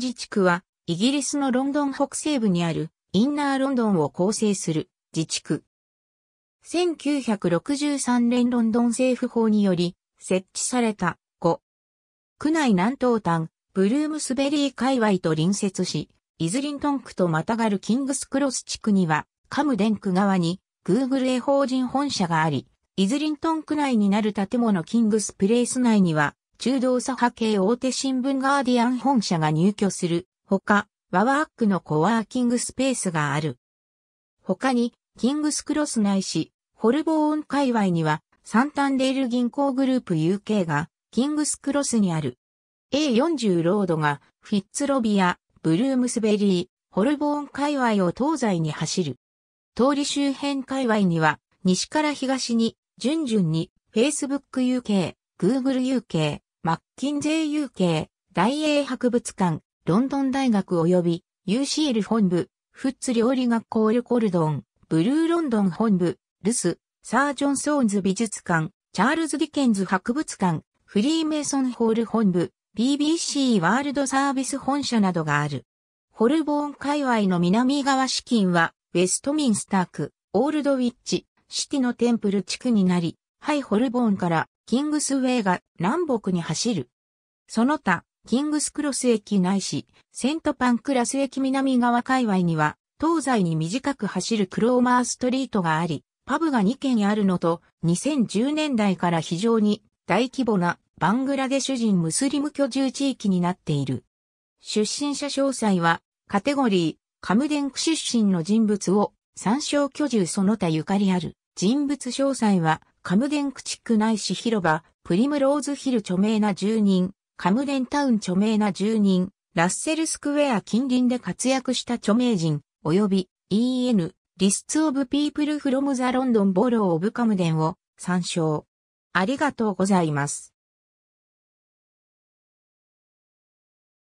自治区は、イギリスのロンドン北西部にある、インナーロンドンを構成する、自治区。1963年ロンドン政府法により、設置された、5。区内南東端、ブルームスベリー界隈と隣接し、イズリントン区とまたがるキングスクロス地区には、カムデン区側に、グーグル A 法人本社があり、イズリントン区内になる建物キングスプレイス内には、中道左派系大手新聞ガーディアン本社が入居するほか、ワワークのコワーキングスペースがある。他に、キングスクロスないし、ホルボーン界隈には、サンタンデール銀行グループ UK が、キングスクロスにある。A40 ロードが、フィッツロビア、ブルームスベリー、ホルボーン界隈を東西に走る。通り周辺界隈には、西から東に、順々に、Facebook UK、Google UK、マッキンゼー UK、大英博物館、ロンドン大学及び UCL 本部、フッツ料理学校ルコルドン、ブルーロンドン本部、ルス、サージョンソーンズ美術館、チャールズ・ディケンズ博物館、フリーメイソンホール本部、BBC ワールドサービス本社などがある。ホルボーン界隈の南側資金は、ウェストミンスターク、オールドウィッチ、シティのテンプル地区になり、ハイホルボーンからキングスウェイが南北に走る。その他、キングスクロス駅ないし、セントパンクラス駅南側界隈には、東西に短く走るクローマーストリートがあり、パブが2軒あるのと、2010年代から非常に大規模なバングラデシュ人ムスリム居住地域になっている。出身者詳細は、カテゴリー、カムデンク出身の人物を、参照居住その他ゆかりある人物詳細は、カムデンク地区ないし広場、プリムローズヒル著名な住人、カムデンタウン著名な住人、ラッセルスクウェア近隣で活躍した著名人、及び EN、リスツ・オブピープルフロムザロンドンボローオブカムデンを参照。ありがとうございます。